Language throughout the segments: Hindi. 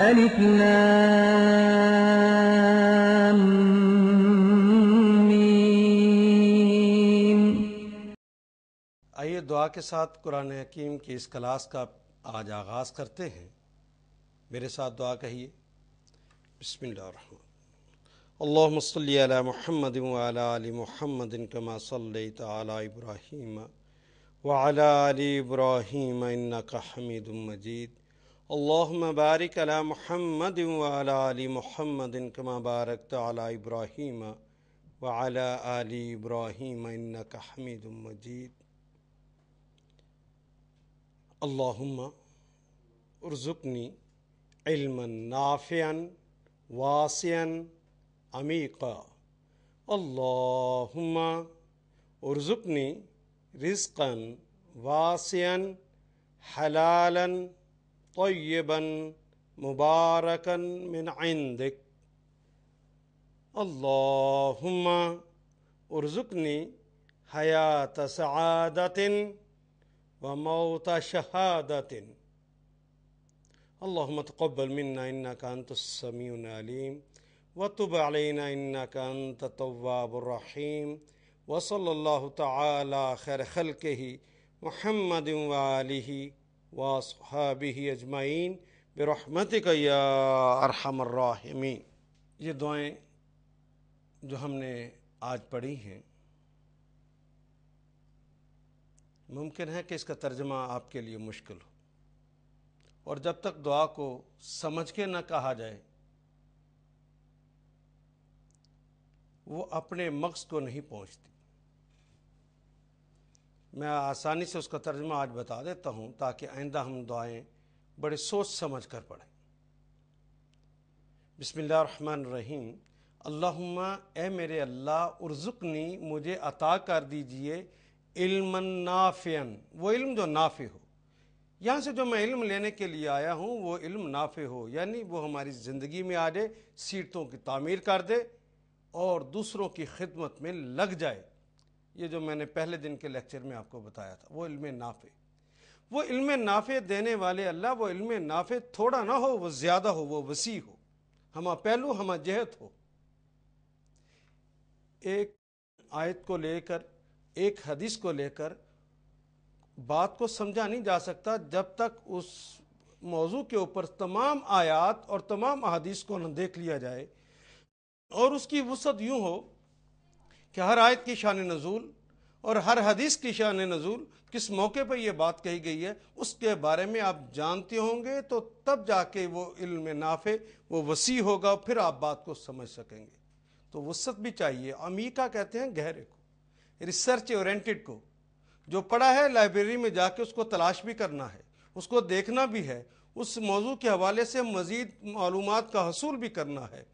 ألف आइए दुआ के साथ कुरान हकीम की इस क्लास का आज आगाज़ करते हैं मेरे साथ दुआ कहिए बसमिल्लाम अल्लाम महमद वाली महमद कमा सल्ली तब्राहीम वाली इब्राहीम इन्ना का हमीद मजीद اللهم بارك على محمد وعلى آل محمد كما باركت على إبراهيم وعلى آل إبراهيم إنك حميد مجيد اللهم ارزقني علما نافعا واسعا عميقا اللهم ارزقني رزقا واسعا حلالا तयबा मुबारका मिन आइंदिक अल्लाहुम्मा उर्जुकनी हयात सआदतिन व मौत शहादतिन अल्लाहुम्मा तक़ब्बल मिन्ना इन्नका अंतस समीउल अलीम व तुब अलैना इन्नका अंत तव्वाबुर रहीम व सल्लल्लाहु तआला खैर खल्किही मुहम्मदिन वासहाबी अजमाइन बरहमत या अरहमर्राहमी ये दुआएँ जो हमने आज पढ़ी हैं मुमकिन है कि इसका तर्जमा आपके लिए मुश्किल हो और जब तक दुआ को समझ के ना कहा जाए वो अपने मकस को नहीं पहुँचती मैं आसानी से उसका तर्जमा आज बता देता हूँ ताकि आइंदा हम दुआएं बड़े सोच समझ कर पढ़ें बसमान रहीम अल्लाहुम्मा ए मेरे अल्लाह उर्जुकनी मुझे अता कर दीजिए इल्म नाफ़ियन वो इल्म जो नाफ़े हो यहाँ से जो मैं इल्म लेने के लिए आया हूँ वो इल्म नाफ़े हो यानी वो हमारी ज़िंदगी में आ जाए सीरतों की तामीर कर दे और दूसरों की खिदमत में लग जाए ये जो मैंने पहले दिन के लेक्चर में आपको बताया था वो इल्म नाफे वो इल्म नाफे देने वाले अल्लाह वो इल्म नाफे थोड़ा ना हो वो ज़्यादा हो वो वसी हो हम पहलू हम जहत हो एक आयत को लेकर एक हदीस को लेकर बात को समझा नहीं जा सकता जब तक उस मौजू के ऊपर तमाम आयात और तमाम अदीस को न देख लिया जाए और उसकी वसत यूँ हो कि हर आयत की शान नज़ूल और हर हदीस की शान नज़ूल किस मौके पर यह बात कही गई है उसके बारे में आप जानते होंगे तो तब जाके वो इल्म नाफे वो वसी होगा फिर आप बात को समझ सकेंगे तो वसत भी चाहिए अमीका कहते हैं गहरे को रिसर्च ओरेंटेड को जो पढ़ा है लाइब्रेरी में जाके उसको तलाश भी करना है उसको देखना भी है उस मौजू के हवाले से मज़ीद मालूम का हसूल भी करना है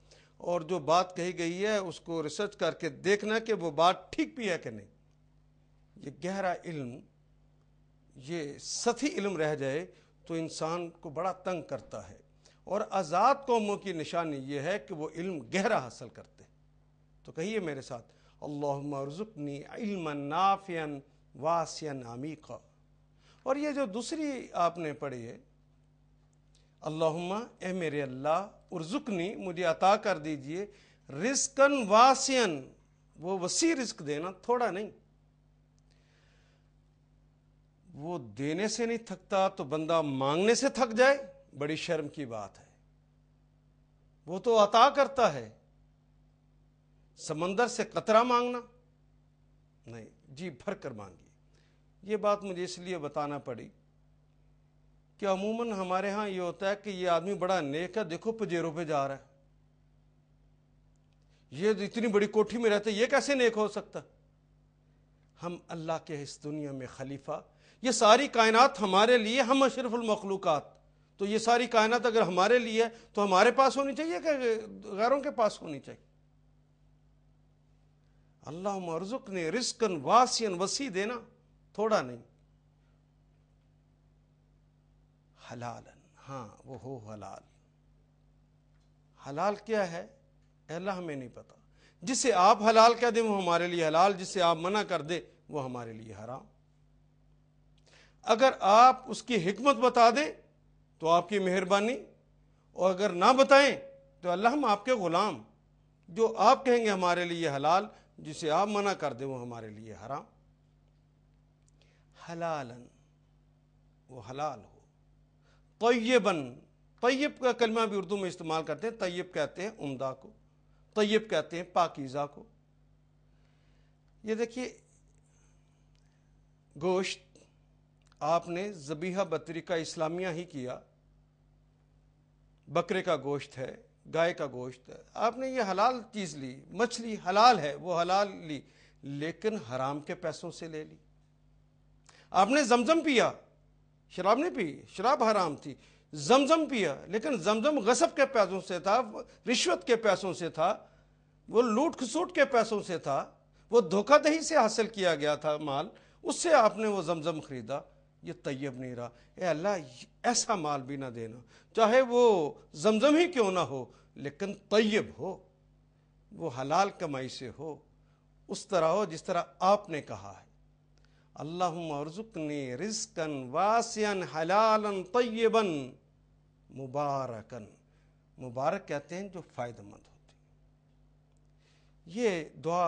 और जो बात कही गई है उसको रिसर्च करके देखना कि वो बात ठीक भी है कि नहीं ये गहरा इल्म ये सती इल्म रह जाए तो इंसान को बड़ा तंग करता है और आज़ाद कौमों की निशानी ये है कि वो इल्म गहरा हासिल करते तो कहिए मेरे साथ अल्लाजुकनी नाफियन वासियन आमीका और ये जो दूसरी आपने पढ़ी है अल्लाह ए मेरे अल्लाह उर्जुकनी मुझे अता कर दीजिए रिस्कन वासियन वो वसी रिस्क देना थोड़ा नहीं वो देने से नहीं थकता तो बंदा मांगने से थक जाए बड़ी शर्म की बात है वो तो अता करता है समंदर से कतरा मांगना नहीं जी भर कर मांगिए ये बात मुझे इसलिए बताना पड़ी कि अमूमन हमारे यहाँ ये होता है कि ये आदमी बड़ा नेक है देखो पजेरों पे जा रहा है ये इतनी बड़ी कोठी में रहते ये कैसे नेक हो सकता हम अल्लाह के इस दुनिया में खलीफा ये सारी कायनात हमारे लिए हम अशरफुलमखलूक़ात तो ये सारी कायनात अगर हमारे लिए है तो हमारे पास होनी चाहिए क्या गैरों के पास होनी चाहिए अल्लाह मरजुक ने रिस्कन वासियन वसी देना थोड़ा नहीं हलाल हाँ वो हो हलाल हलाल क्या है अल्लाह हमें नहीं पता जिसे आप हलाल कह दें वो हमारे लिए हलाल जिसे आप मना कर दे वो हमारे लिए हराम अगर आप उसकी हिकमत बता दें तो आपकी मेहरबानी और अगर ना बताएं तो अल्लाह हम आपके ग़ुलाम जो आप कहेंगे हमारे लिए हलाल जिसे आप मना कर दें वो हमारे लिए हराम हलालन वो हलाल हो तयबन तय्यब का कलमा भी उर्दू में इस्तेमाल करते हैं तयब कहते हैं उमदा को तयब कहते हैं पाकिज़ा को ये देखिए गोश्त आपने जबीहा बतरी का इस्लामिया ही किया बकरे का गोश्त है गाय का गोश्त है आपने ये हलाल चीज़ ली मछली हलाल है वो हलाल ली लेकिन हराम के पैसों से ले ली आपने जमजम पिया शराब नहीं पी शराब हराम थी जमजम पिया लेकिन जमजम गसब के पैसों से था रिश्वत के पैसों से था वो लूट खसूट के पैसों से था वो धोखादही से हासिल किया गया था माल उससे आपने वो जमजम ख़रीदा ये तैयब नहीं रहा ए अल्लाह ऐसा माल भी ना देना चाहे वो जमजम ही क्यों ना हो लेकिन तयब हो वो हलाल कमाई से हो उस तरह हो जिस तरह आपने कहा है अल्लाहमरजुकनी रिस्कन वासियन हलालन तयबन मुबारकन मुबारक कहते हैं जो फ़ायदेमंद होती ये दुआ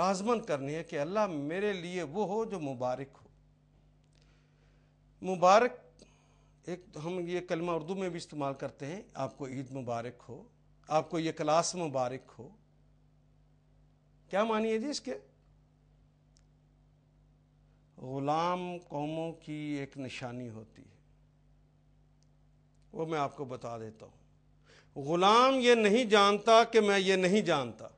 लाजमन करनी है कि अल्लाह मेरे लिए वो हो जो मुबारक हो मुबारक एक तो हम ये कलमा उर्दू में भी इस्तेमाल करते हैं आपको ईद मुबारक हो आपको ये क्लास मुबारक हो क्या मानिए जी इसके ग़ुलाम कौमों की एक निशानी होती है वो मैं आपको बता देता हूँ ग़ुलाम ये नहीं जानता कि मैं ये नहीं जानता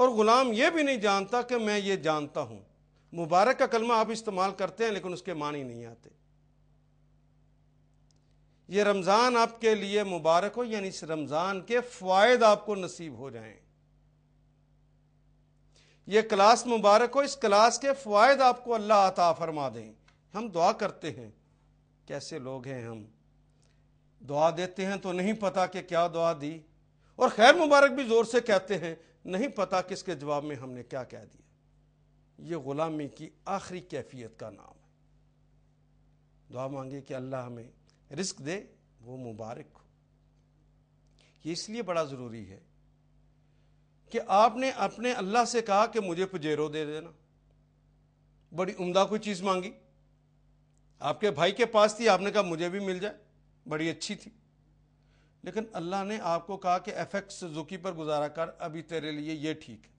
और ग़ुलाम ये भी नहीं जानता कि मैं ये जानता हूँ मुबारक का कलमा आप इस्तेमाल करते हैं लेकिन उसके मानी नहीं आते ये रमज़ान आपके लिए मुबारक हो यानी इस रमज़ान के फ़ायद आपको नसीब हो जाएं ये क्लास मुबारक हो इस क्लास के फ़वाद आपको अल्लाह आता फरमा दें हम दुआ करते हैं कैसे लोग हैं हम दुआ देते हैं तो नहीं पता कि क्या दुआ दी और खैर मुबारक भी ज़ोर से कहते हैं नहीं पता किसके जवाब में हमने क्या कह दिया ये ग़ुलामी की आखिरी कैफियत का नाम है दुआ मांगे कि अल्लाह हमें रिस्क दे वो मुबारक हो ये इसलिए बड़ा ज़रूरी है कि आपने अपने अल्लाह से कहा कि मुझे पजेरो दे देना बड़ी उम्दा कोई चीज़ मांगी आपके भाई के पास थी आपने कहा मुझे भी मिल जाए बड़ी अच्छी थी लेकिन अल्लाह ने आपको कहा कि एफेक्ट जुकी पर गुजारा कर अभी तेरे लिए ये ठीक है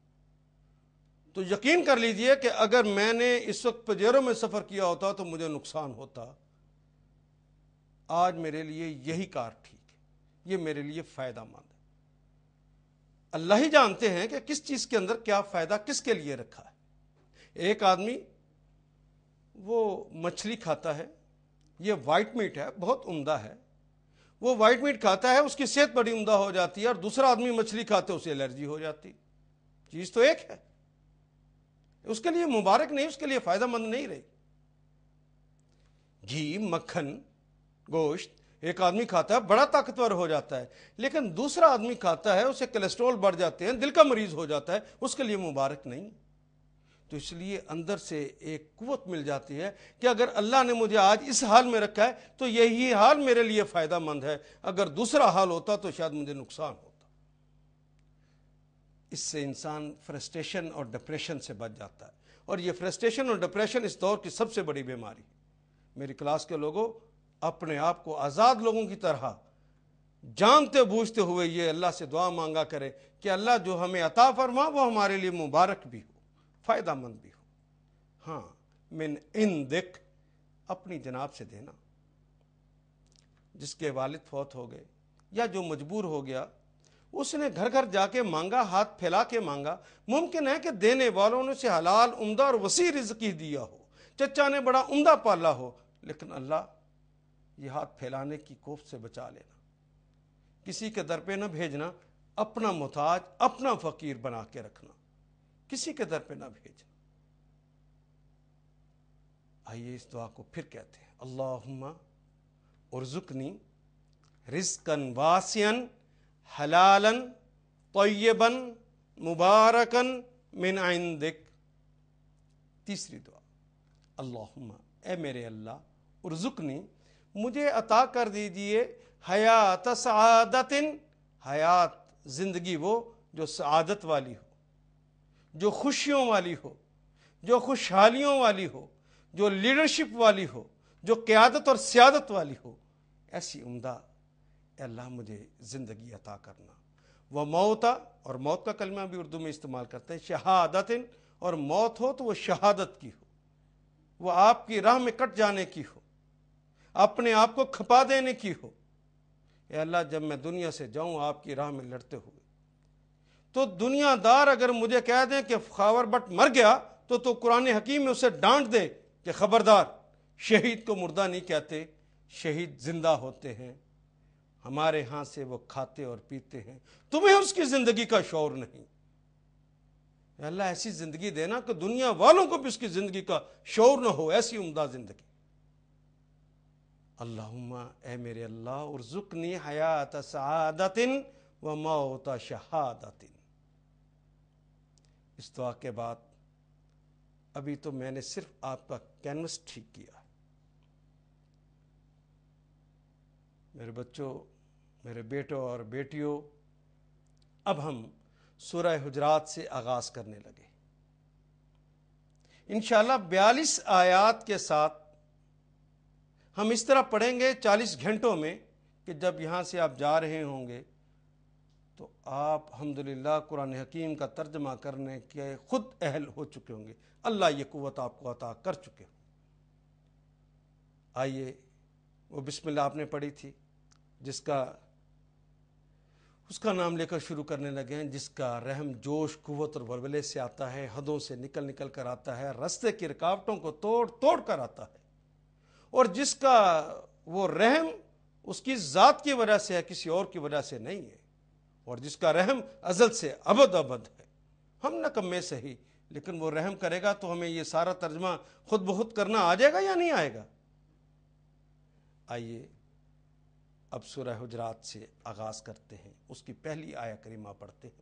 तो यकीन कर लीजिए कि अगर मैंने इस वक्त पजेरो में सफ़र किया होता तो मुझे नुकसान होता आज मेरे लिए यही कार ठीक है ये मेरे लिए फ़ायदा मंद अल्लाह ही जानते हैं कि किस चीज़ के अंदर क्या फ़ायदा किसके लिए रखा है एक आदमी वो मछली खाता है ये वाइट मीट है बहुत उम्दा है वो वाइट मीट खाता है उसकी सेहत बड़ी उम्दा हो जाती है और दूसरा आदमी मछली खाते उसे एलर्जी हो जाती चीज़ तो एक है उसके लिए मुबारक नहीं उसके लिए फ़ायदा मंद नहीं रही घी मक्खन गोश्त एक आदमी खाता है बड़ा ताकतवर हो जाता है लेकिन दूसरा आदमी खाता है उसे कोलेस्ट्रॉल बढ़ जाते हैं दिल का मरीज हो जाता है उसके लिए मुबारक नहीं तो इसलिए अंदर से एक कुत मिल जाती है कि अगर अल्लाह ने मुझे आज इस हाल में रखा है तो यही हाल मेरे लिए फ़ायदा मंद है अगर दूसरा हाल होता तो शायद मुझे नुकसान होता इससे इंसान फ्रस्ट्रेशन और डिप्रेशन से बच जाता है और ये फ्रस्ट्रेशन और डिप्रेशन इस दौर की सबसे बड़ी बीमारी मेरी क्लास के लोगों अपने आप को आज़ाद लोगों की तरह जानते बूझते हुए ये अल्लाह से दुआ मांगा करें कि अल्लाह जो हमें अता फरमा वो हमारे लिए मुबारक भी हो फ़ायदा मंद भी हो हाँ मिन इन दिख अपनी जनाब से देना जिसके वालिद फौत हो गए या जो मजबूर हो गया उसने घर घर जाके मांगा हाथ फैला के मांगा मुमकिन है कि देने वालों ने उसे हलाल उमदा और वसी रिजकी दिया हो चचा ने बड़ा उमदा पाला हो लेकिन अल्लाह ये हाथ फैलाने की कोफ से बचा लेना किसी के दर पे ना भेजना अपना मोहताज अपना फकीर बना के रखना किसी के दर पे ना भेजना आइए इस दुआ को फिर कहते हैं अल्लाहुम्मा उर्जुकनी रिस्कन वासियन हलालन तयबन मुबारकन मिन आइंदिक तीसरी दुआ अल्लाहुम्मा ए मेरे अल्लाह उर्जुकनी मुझे अता कर दीजिए हयात सदत हयात ज़िंदगी वो जो सदत वाली हो जो खुशियों वाली हो जो खुशहालियों वाली हो जो लीडरशिप वाली हो जो क़्यादत और सियादत वाली हो ऐसी उमदा अल्लाह मुझे ज़िंदगी अता करना वह मौत और मौत का कलमा भी उर्दू में इस्तेमाल करते हैं शहादतिन और मौत हो तो वह शहादत की हो वह आपकी राह में कट जाने की हो अपने आप को खपा देने की हो ए अल्लाह जब मैं दुनिया से जाऊं आपकी राह में लड़ते हुए तो दुनियादार अगर मुझे कह दें कि खावर बट मर गया तो तो कुरान हकीम में उसे डांट दे कि खबरदार शहीद को मुर्दा नहीं कहते शहीद जिंदा होते हैं हमारे यहां से वो खाते और पीते हैं तुम्हें उसकी ज़िंदगी का शौर नहीं अल्लाह ऐसी ज़िंदगी देना कि दुनिया वालों को भी उसकी ज़िंदगी का शौर ना हो ऐसी उमदा ज़िंदगी अल्लाहुम्मा ए मेरे अल्लाह और जुकनी हयात सहादतिन व मौत शहादतिन इस दुआ के बाद अभी तो मैंने सिर्फ आपका कैनवस ठीक किया मेरे बच्चों मेरे बेटों और बेटियों अब हम सूरह हजरात से आगाज़ करने लगे इनशाला बयालीस आयात के साथ हम इस तरह पढ़ेंगे चालीस घंटों में कि जब यहाँ से आप जा रहे होंगे तो आप अहमदिल्ला कुरान हकीम का तर्जमा करने के ख़ुद अहल हो चुके होंगे अल्लाह ये कुत आपको अता कर चुके होंगे आइए वो बिस्मिल्लाह आपने पढ़ी थी जिसका उसका नाम लेकर शुरू करने लगे हैं जिसका रहम जोश कुत और वलवले से आता है हदों से निकल निकल कर आता है रस्ते की रुकावटों को तोड़ तोड़ कर आता है और जिसका वो रहम उसकी ज़ात की वजह से है किसी और की वजह से नहीं है और जिसका रहम अजल से अबद अबद है हम नकमे से ही सही लेकिन वो रहम करेगा तो हमें ये सारा तर्जमा खुद बहुत करना आ जाएगा या नहीं आएगा आइए अब सुरह हजरात से आगाज़ करते हैं उसकी पहली आया करीमा पढ़ते हैं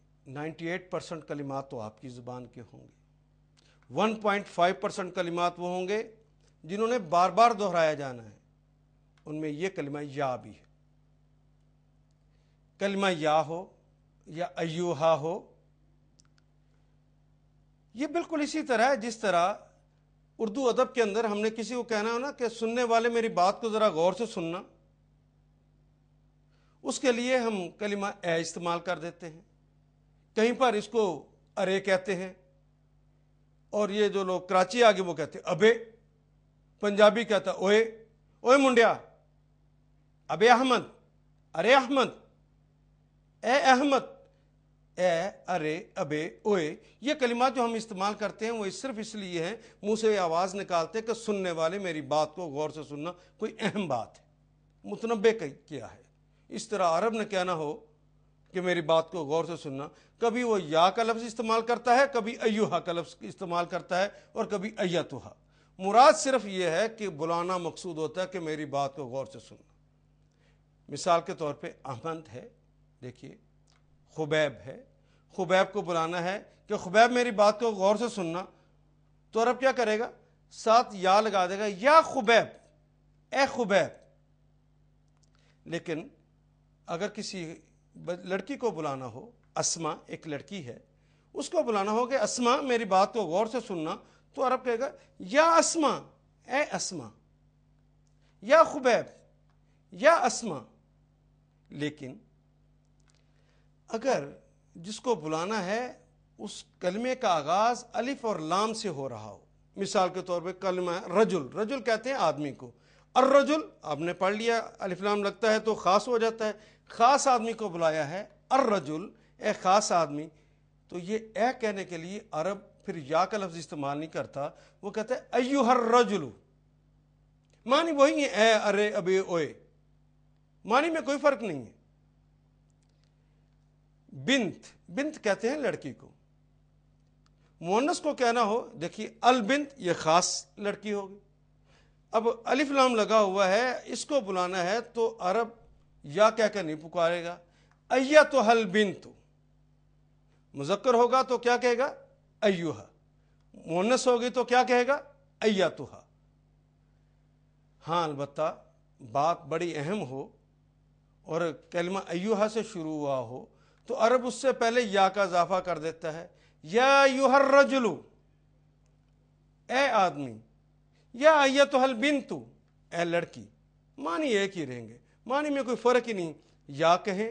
98 परसेंट कलिमात तो आपकी ज़ुबान के होंगे 1.5 परसेंट कलिमात वो होंगे जिन्होंने बार बार दोहराया जाना है उनमें ये कलिमा या भी है कलिमा या हो या अयूहा हो ये बिल्कुल इसी तरह है जिस तरह उर्दू अदब के अंदर हमने किसी को कहना हो ना कि सुनने वाले मेरी बात को ज़रा गौर से सुनना उसके लिए हम कलिमा ए इस्तेमाल कर देते हैं कहीं पर इसको अरे कहते हैं और ये जो लोग कराची आ गए वो कहते अबे पंजाबी कहता ओए ओए मुंडिया अबे अहमद अरे अहमद ए अहमद ए अरे अबे ओए ये कलिमा जो हम इस्तेमाल करते हैं वो इस सिर्फ इसलिए हैं मुंह से आवाज़ निकालते कि सुनने वाले मेरी बात को गौर से सुनना कोई अहम बात है मुतनबे किया है इस तरह अरब ने कहना हो कि मेरी बात को गौर से सुनना कभी वो या का लफ्ज़ इस्तेमाल करता है कभी अयुहा का लफ्ज़ इस्तेमाल करता है और कभी अयतुहा मुराद सिर्फ ये है कि बुलाना मकसूद होता है कि मेरी बात को गौर से सुनना मिसाल के तौर पे अहमद है देखिए खुबैब है खुबैब को बुलाना है कि खुबैब मेरी बात को गौर से सुनना तो अरब क्या करेगा साथ या लगा देगा या खुबैब ए खुबैब लेकिन अगर किसी लड़की को बुलाना हो असमा एक लड़की है उसको बुलाना हो कि असमा मेरी बात को गौर से सुनना तो अरब कहेगा या असमा ए असमा या खुबैब या असमा लेकिन अगर जिसको बुलाना है उस कलमे का आगाज़ अलिफ और लाम से हो रहा हो मिसाल के तौर पे कलमा रजुल रजुल कहते हैं आदमी को अर रजुल आपने पढ़ लिया अलिफ लाम लगता है तो ख़ास हो जाता है ख़ास आदमी को बुलाया है अर रजुल ए ख़ास आदमी तो ये ए कहने के लिए अरब फिर या का लफ्ज़ इस्तेमाल नहीं करता वो कहता है अयु हर रजुल मानी वही है ए अरे अबे ओए मानी में कोई फ़र्क नहीं है बिंत बिंत कहते हैं लड़की को मोनस को कहना हो देखिए अलबिंत ये ख़ास लड़की होगी अब अलिफ लाम लगा हुआ है इसको बुलाना है तो अरब या कहकर नहीं पुकारेगा अय्या तो हल बिन तो मुजक्कर होगा तो क्या कहेगा अयुहा मोनस होगी तो क्या कहेगा अय्या तुहा हाँ अलबत् बात बड़ी अहम हो और कलमा अयुहा से शुरू हुआ हो तो अरब उससे पहले या का इजाफा कर देता है या युहर रजलू ए आदमी या अय्या तो हल बिन तू ए लड़की मानिए एक ही रहेंगे माने में कोई फ़र्क ही नहीं या कहें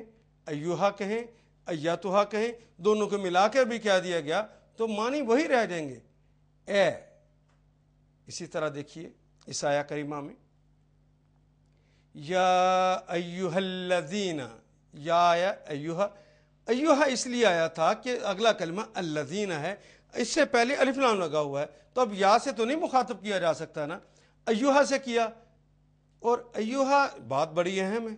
अयुहा कहें अयातुहा कहें दोनों को मिलाकर भी क्या दिया गया तो मानी वही रह जाएंगे ए इसी तरह देखिए इस आया करीमा में या अयुहल्लीना या आया अयुहा अयुहा इसलिए आया था कि अगला कलमा अल्लाजीना है इससे पहले अलिफलाम लगा हुआ है तो अब या से तो नहीं मुखातब किया जा सकता ना अयुहा से किया और अयुहा बात बड़ी अहम है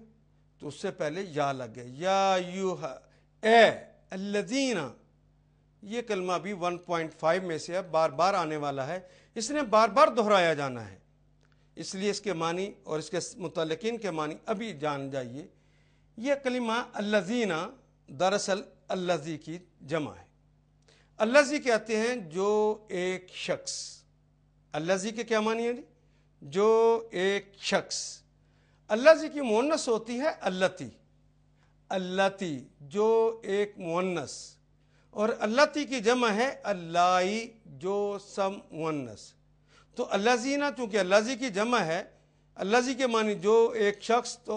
तो उससे पहले या लग गए या यूहा ए ये कलमा भी 1.5 में से अब बार बार आने वाला है इसने बार बार दोहराया जाना है इसलिए इसके मानी और इसके मुतलकिन के मानी अभी जान जाइए यह कलिमा अल्लजीना दरअसल अल्लाजी की जमा है अल्लाजी कहते हैं जो एक शख्स अल्लाजी के क्या मानी है जी जो एक शख्स अल्लाह जी की मुन्नस होती है अल्लाती अल्लाती जो एक मुन्नस और अल्लाती की जमा है अल्लाई जो सम मुनस तो ना चूँकि अल्लाह जी की जमा है अल्लाजी के मानी जो एक शख्स तो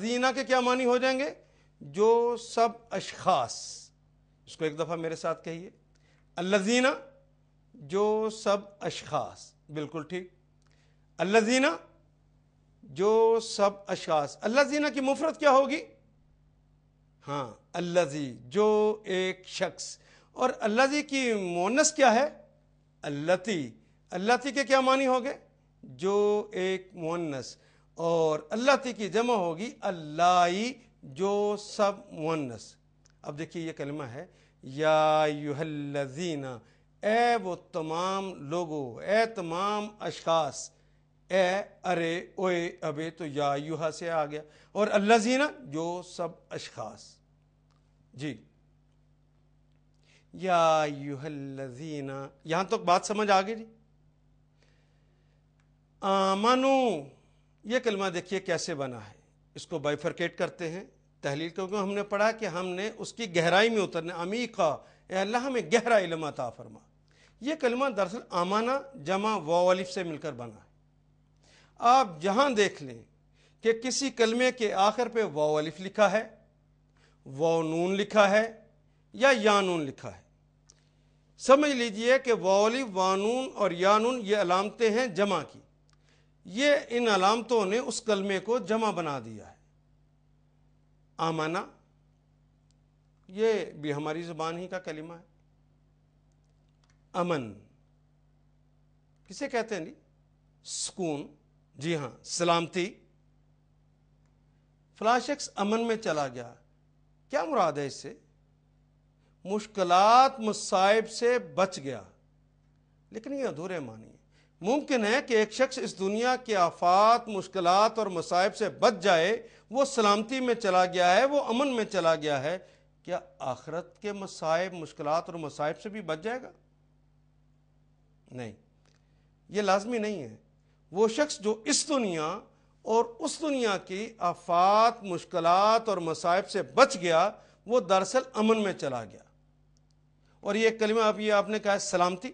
जीना के क्या मानी हो जाएंगे जो सब अशखास इसको एक दफ़ा मेरे साथ कहिए अल्लाजीना जो सब अशखास बिल्कुल ठीक अल्लाजीना जो सब अशास अल्लाजीना की मुफरत क्या होगी हाँ अल्लाजी जो एक शख्स और अल्लाजी की मोनस क्या है अल्लाती अल्लाती के क्या मानी हो गए जो एक मोनस और अल्लाती की जमा होगी अल्लाई जो सब मोनस अब देखिए ये कलमा है या युहल्लजीना ए वो तमाम लोगों ए तमाम अशास ए अरे ओए अबे तो या यूहा से आ गया और अल्लाजीना जो सब अशखास जी या यूहल्लजीना यहां तो बात समझ आ गई जी आमानु ये कलमा देखिए कैसे बना है इसको बाइफरकेट करते हैं तहलील क्योंकि हमने पढ़ा कि हमने उसकी गहराई में उतरने अमीका अल्लाह हमें गहरा इलम अता फरमा यह कलमा दरअसल आमाना जमा वालिफ से मिलकर बना है आप जहां देख लें कि किसी कलमे के आखिर पे वाव अलिफ लिखा है वाव नून लिखा है या या नून लिखा है समझ लीजिए कि वावली वानून और यानून ये अलामतें हैं जमा की ये इन अलामतों ने उस कलमे को जमा बना दिया है आमाना ये भी हमारी जुबान ही का कलिमा है अमन किसे कहते हैं जी सुकून जी हाँ सलामती फ्लाशक्स अमन में चला गया क्या मुराद है इससे मुश्किलात मुसाइब से बच गया लेकिन ये अधूरे मानिए मुमकिन है कि एक शख्स इस दुनिया के आफात मुश्किलात और मसाइब से बच जाए वो सलामती में चला गया है वो अमन में चला गया है क्या आखरत के मसाइब मुश्किलात और मसाइब से भी बच जाएगा नहीं ये लाजमी नहीं है वो शख्स जो इस दुनिया और उस दुनिया की आफात मुश्किल और मसाइब से बच गया वो दरअसल अमन में चला गया और ये कलमा अब ये आपने कहा सलामती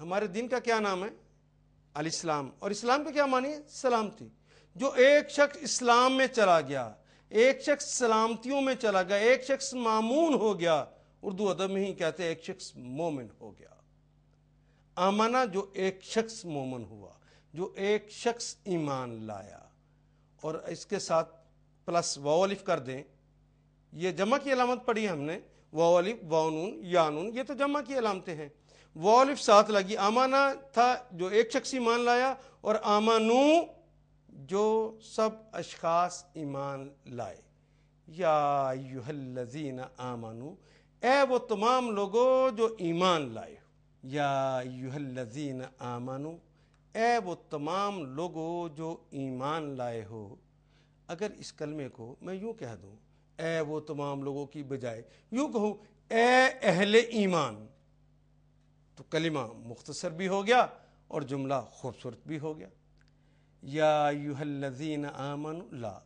हमारे दिन का क्या नाम है इस्लाम और इस्लाम का क्या मानिए सलामती जो एक शख्स इस्लाम में चला गया एक शख्स सलामतियों में चला गया एक शख्स मामून हो गया उर्दू अदब में ही कहते हैं एक शख्स मोमिन हो गया आमाना जो एक शख्स मोमन हुआ जो एक शख्स ईमान लाया और इसके साथ प्लस वालिफ कर दें ये जमा की अलामत पढ़ी हमने वालिफ वानून यानून ये तो जमा की अलामतें हैं वालिफ साथ लगी आमाना था जो एक शख्स ईमान लाया और आमानू जो सब अशखास ईमान लाए याजीन आमानू ए वो तमाम लोगों जो ईमान लाए याजीन आमानु ए वो तमाम लोगो जो ईमान लाए हो अगर इस कलमे को मैं यूँ कह दूँ ए वो तमाम लोगों की बजाय यूँ कहूँ एहल ईमान तो कलिमा मुख्तसर भी हो गया और जुमला खूबसूरत भी हो गया या यूहल्लजीन आमन ला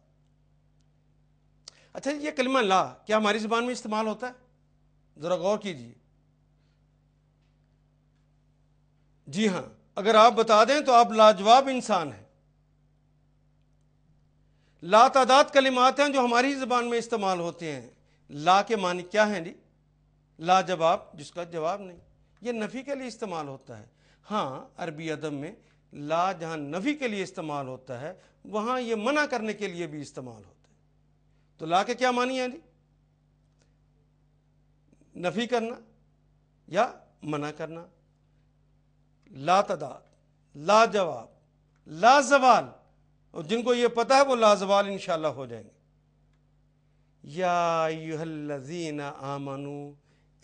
अच्छा ये कलमा ला क्या हमारी ज़बान में इस्तेमाल होता है ज़रा गौर कीजिए जी हाँ अगर आप बता दें तो आप लाजवाब इंसान हैं ला तादाद कलिमात हैं जो हमारी ज़बान में इस्तेमाल होते हैं ला के मानी क्या हैं जी लाजवाब जिसका जवाब नहीं ये नफ़ी के लिए इस्तेमाल होता है हाँ अरबी अदब में ला जहां नफ़ी के लिए इस्तेमाल होता है वहाँ ये मना करने के लिए भी इस्तेमाल होता है तो ला के क्या मानी है जी नफ़ी करना या मना करना लातदा लाजवाब लाजवाल और जिनको ये पता है वो लाजवाल इन हो जाएंगे याजीन आमनु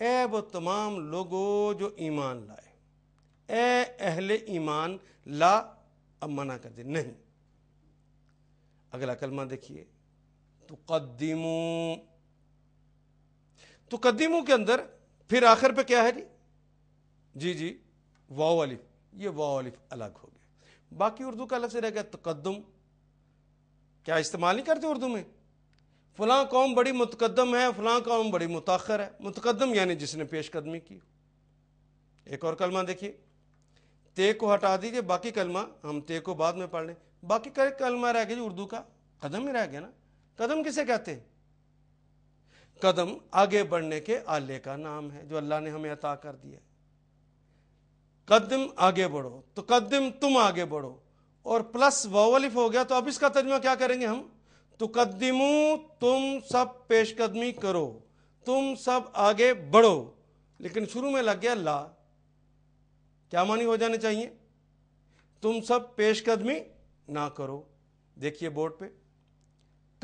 ए वो तमाम लोगो जो ईमान लाए ए अहले ईमान ला अब मना कर दे नहीं अगला कलमा देखिए तो कद्दीमू तो कद्दीमू के अंदर फिर आखिर पे क्या है जी जी जी वाव अलिफ ये वाव अलिफ अलग हो गया बाकी उर्दू का लफ्ज़ रह गया तकदम क्या इस्तेमाल नहीं करते उर्दू में फलां कौम बड़ी मुतकदम है फलां कौम बड़ी मुताखर है मुतकदम यानी जिसने पेश कदमी की एक और कलमा देखिए ते को हटा दीजिए बाकी कलमा हम ते को बाद में पढ़ लें बाकी कई कलमा रह गया उर्दू का कदम ही रह गया ना कदम किसे कहते हैं कदम आगे बढ़ने के आले का नाम है जो अल्लाह ने हमें अता कर दिया कदम आगे बढ़ो तो कदम तुम आगे बढ़ो और प्लस वलिफ हो गया तो अब इसका तर्जमा क्या करेंगे हम तो कदमू तुम सब पेशकदमी करो तुम सब आगे बढ़ो लेकिन शुरू में लग गया ला क्या मानी हो जाने चाहिए तुम सब पेशकदमी ना करो देखिए बोर्ड पे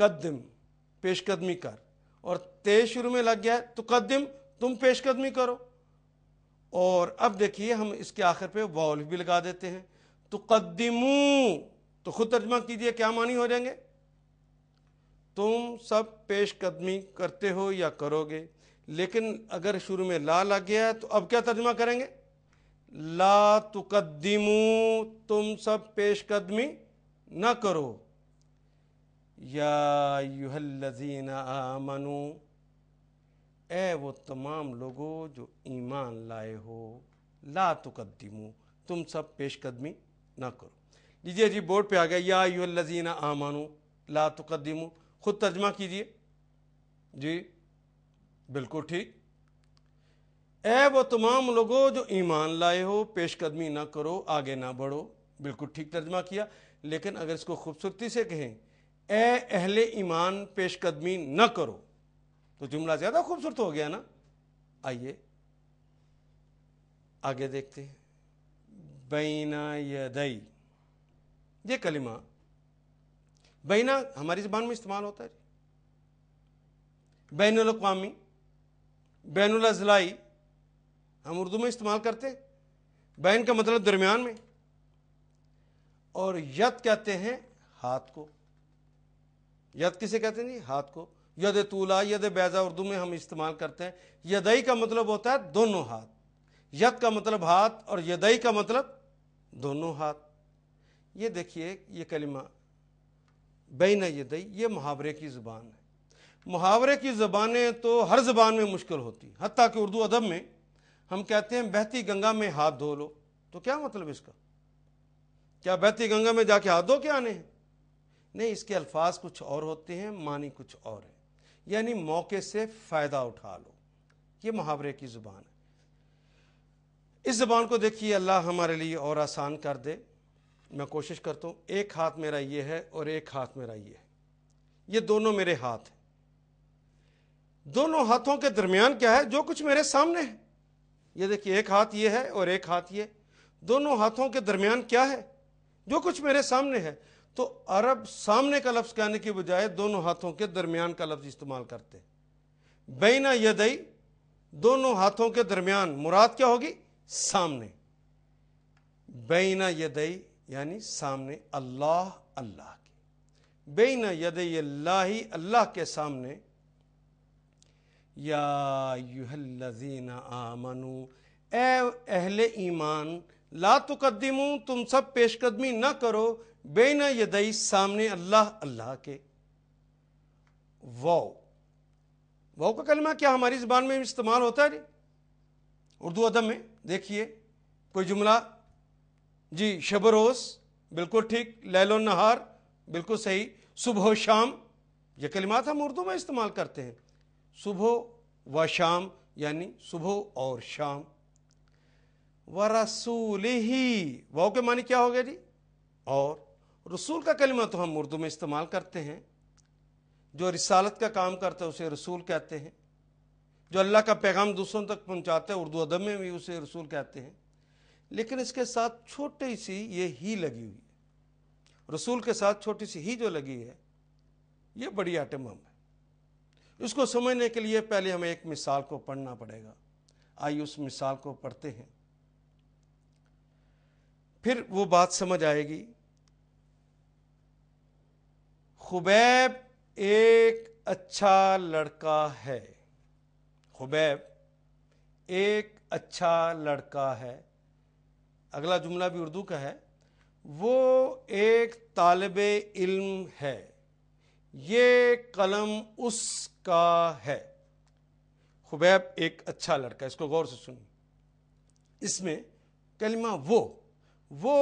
कदम पेशकदमी कर और तेज शुरू में लग गया तो कदम तुम पेशकदमी करो और अब देखिए हम इसके आखिर पे वॉल भी लगा देते हैं तो कदमू तो खुद तर्जमा कीजिए क्या मानी हो जाएंगे तुम सब पेश कदमी करते हो या करोगे लेकिन अगर शुरू में ला लग गया है तो अब क्या तर्जमा करेंगे ला तुकद्दमू तुम सब पेश कदमी ना करो या युहल्लजीना आमनू ए वो तमाम लोगों जो ईमान लाए हो ला तो तुम सब पेशकदमी ना करो लीजिए जी बोर्ड पे आ गया या यू लजीना आमानू ला तो खुद तर्जमा कीजिए जी बिल्कुल ठीक ए वो तमाम लोगों जो ईमान लाए हो पेशकदमी ना करो आगे ना बढ़ो बिल्कुल ठीक तर्जमा किया लेकिन अगर इसको खूबसूरती से कहें ए अहले ईमान पेशकदमी ना करो तो जुमला ज़्यादा खूबसूरत हो गया ना आइए आगे देखते हैं बैना यदई ये कलिमा बैना हमारी जबान में इस्तेमाल होता है बैन अवी बैन अजलाई हम उर्दू में इस्तेमाल करते हैं बैन का मतलब दरमियान में और यद कहते हैं हाथ को यद किसे कहते हैं जी हाथ को यद तूला यद बैजा उर्दू में हम इस्तेमाल करते हैं यदई का मतलब होता है दोनों हाथ यद का मतलब हाथ और यदई का मतलब दोनों हाथ ये देखिए ये कलिमा बैन यदई ये मुहावरे की ज़ुबान है मुहावरे की ज़बानें तो हर ज़बान में मुश्किल होती हती कि उर्दू अदब में हम कहते हैं बहती गंगा में हाथ धो लो तो क्या मतलब इसका क्या बहती गंगा में जाके हाथ धो के आने हैं नहीं इसके अल्फाज कुछ और होते हैं मानी कुछ और है यानी मौके से फ़ायदा उठा लो ये मुहावरे की ज़ुबान है इस जुबान को देखिए अल्लाह हमारे लिए और आसान कर दे मैं कोशिश करता हूँ एक हाथ मेरा ये है और एक हाथ मेरा ये है ये दोनों मेरे हाथ हैं दोनों हाथों के दरमियान क्या है जो कुछ मेरे सामने है ये देखिए एक हाथ ये है और एक हाथ ये दोनों हाथों के दरमियान क्या है जो कुछ मेरे सामने है तो अरब सामने का लफ्ज़ कहने की बजाय दोनों हाथों के दरमियान का लफ्ज़ इस्तेमाल करते बेना यदई दोनों हाथों के दरमियान मुराद क्या होगी सामने बेना यदई यानी सामने अल्लाह अल्लाह के बेना यदई अल्लाह अल्लाह के सामने याजीना आमनु एहले ईमान ला तुकदमू तुम सब पेशकदमी ना करो बेना यदई सामने अल्लाह अल्लाह के वो वो का कलमा क्या हमारी ज़बान में इस्तेमाल होता है जी उर्दू अदब में देखिए कोई जुमला जी शबरोस बिल्कुल ठीक लैलो नहार बिल्कुल सही सुबह शाम ये कलिमात हम उर्दू में इस्तेमाल करते हैं सुबह व शाम यानी सुबह और शाम व रसूल ही वह के मानी क्या हो गया जी और रसूल का कलमा तो हम उर्दू में इस्तेमाल करते हैं जो रिसालत का काम करता है उसे रसूल कहते हैं जो अल्लाह का पैगाम दूसरों तक पहुंचाता है उर्दू अदब में भी उसे रसूल कहते हैं लेकिन इसके साथ छोटी सी ये ही लगी हुई है रसूल के साथ छोटी सी ही जो लगी है ये बड़ी आइटम है इसको समझने के लिए पहले हमें एक मिसाल को पढ़ना पड़ेगा आइए उस मिसाल को पढ़ते हैं फिर वो बात समझ आएगी खुबैब एक अच्छा लड़का है खुबैब एक अच्छा लड़का है अगला जुमला भी उर्दू का है वो एक तालब इल्म है ये कलम उसका है खुबैब एक अच्छा लड़का इसको गौर से सुनिए इसमें कलिमा वो वो